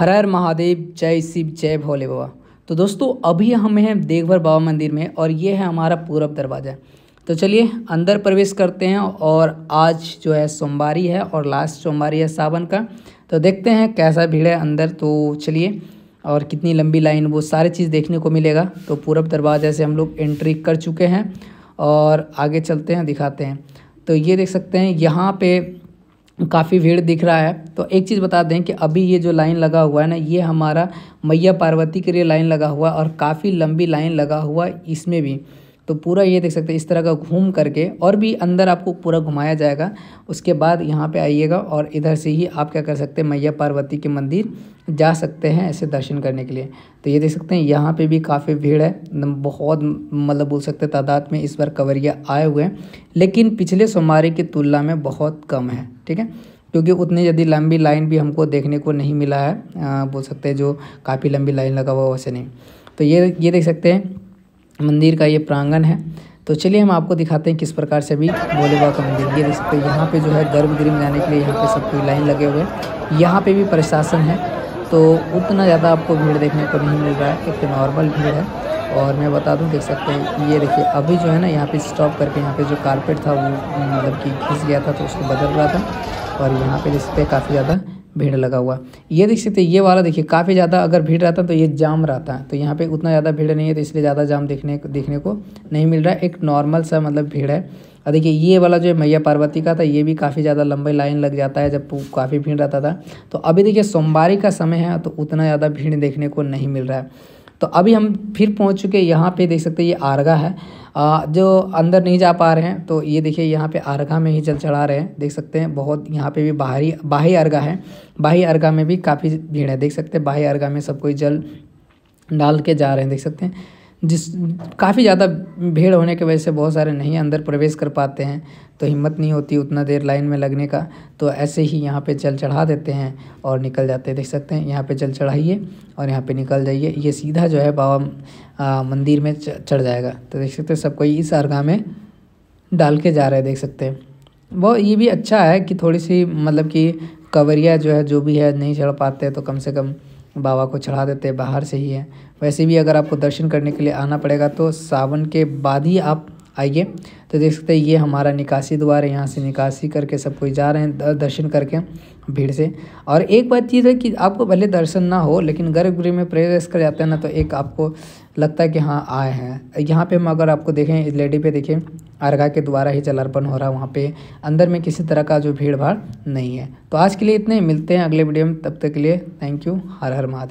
हर हर महादेव जय शिव जय भोले बाबा तो दोस्तों अभी हम हैं देवघर बाबा मंदिर में और ये है हमारा पूरब दरवाज़ा तो चलिए अंदर प्रवेश करते हैं और आज जो है सोमवारी है और लास्ट सोमवारी है सावन का तो देखते हैं कैसा भीड़ है अंदर तो चलिए और कितनी लंबी लाइन वो सारी चीज़ देखने को मिलेगा तो पूरब दरवाजे से हम लोग एंट्री कर चुके हैं और आगे चलते हैं दिखाते हैं तो ये देख सकते हैं यहाँ पे काफ़ी भीड़ दिख रहा है तो एक चीज़ बता दें कि अभी ये जो लाइन लगा हुआ है ना ये हमारा मैया पार्वती के लिए लाइन लगा हुआ है और काफ़ी लंबी लाइन लगा हुआ है इसमें भी तो पूरा ये देख सकते हैं इस तरह का घूम करके और भी अंदर आपको पूरा घुमाया जाएगा उसके बाद यहाँ पे आइएगा और इधर से ही आप क्या कर सकते हैं मैया पार्वती के मंदिर जा सकते हैं ऐसे दर्शन करने के लिए तो ये देख सकते हैं यहाँ पे भी काफ़ी भीड़ है बहुत मतलब बोल सकते हैं तादाद में इस बार कवरिया आए हुए हैं लेकिन पिछले सोमवार की तुलना में बहुत कम है ठीक है क्योंकि उतनी यदि लंबी लाइन भी हमको देखने को नहीं मिला है आ, बोल सकते हैं जो काफ़ी लंबी लाइन लगा हुआ वैसे नहीं तो ये ये देख सकते हैं मंदिर का ये प्रांगण है तो चलिए हम आपको दिखाते हैं किस प्रकार से अभी भोले बाबा का मंदिर ये देख सकते हैं यहाँ पर जो है गर्भगृह में जाने के लिए यहाँ पर सब कोई लाइन लगे हुए हैं यहाँ पर भी प्रशासन है तो उतना ज़्यादा आपको भीड़ देखने को नहीं मिल रहा है एक नॉर्मल भीड़ है और मैं बता दूं देख सकते हैं ये देखिए अभी जो है ना यहाँ पे स्टॉप करके यहाँ पे जो कारपेट था वो मतलब कि घिस गया था तो उसको बदल रहा था और यहाँ पे जिस पर काफ़ी ज़्यादा भीड़ लगा हुआ ये देख सकते ये वाला देखिए काफ़ी ज़्यादा अगर भीड़ रहता तो ये जाम रहता है तो यहाँ पर उतना ज़्यादा भीड़ नहीं है तो इसलिए ज़्यादा जाम देखने देखने को नहीं मिल रहा है एक नॉर्मल सा मतलब भीड़ है और देखिए ये वाला जो है मैया पार्वती का था ये भी काफ़ी ज़्यादा लंबी लाइन लग जाता है जब काफ़ी भीड़ रहता था तो अभी देखिए सोमवारी का समय है तो उतना ज़्यादा भीड़ देखने को नहीं मिल रहा है तो अभी हम फिर पहुंच चुके हैं यहाँ पे देख सकते हैं ये आरगा है आ, जो अंदर नहीं जा पा रहे हैं तो ये देखिए यहाँ पे आरगा में ही जल चढ़ा रहे हैं देख सकते हैं बहुत यहाँ पे भी बाहरी बाही अर्गा है बाही अर्गा में भी काफ़ी भीड़ है देख सकते हैं बाही अर्गा में सब कोई जल डाल के जा रहे हैं देख सकते हैं जिस काफ़ी ज़्यादा भीड़ होने की वजह से बहुत सारे नहीं अंदर प्रवेश कर पाते हैं तो हिम्मत नहीं होती उतना देर लाइन में लगने का तो ऐसे ही यहाँ पे चल चढ़ा देते हैं और निकल जाते हैं देख सकते हैं यहाँ पे चल चढ़ाइए और यहाँ पे निकल जाइए ये सीधा जो है बाबा मंदिर में चढ़ जाएगा तो देख सकते हैं सब कोई इस अरगाह में डाल के जा रहे हैं देख सकते हैं वो ये भी अच्छा है कि थोड़ी सी मतलब कि कवरिया जो है जो भी है नहीं चढ़ पाते तो कम से कम बाबा को चढ़ा देते हैं बाहर से ही है वैसे भी अगर आपको दर्शन करने के लिए आना पड़ेगा तो सावन के बाद ही आप आइए तो देख सकते हैं ये हमारा निकासी द्वार है यहाँ से निकासी करके सब कोई जा रहे हैं दर्शन करके भीड़ से और एक बात चीज़ है कि आपको भले दर्शन ना हो लेकिन गर्भगृह में प्रवेश कर जाते हैं ना तो एक आपको लगता है कि हाँ आए हैं यहाँ पे हम अगर आपको देखें इस लेडी पे देखें अर्घा के द्वारा ही जलार्पण हो रहा है वहाँ पर अंदर में किसी तरह का जो भीड़ भाड़ नहीं है तो आज के लिए इतने मिलते हैं अगले वीडियो में तब तक के लिए थैंक यू हर हर महादेव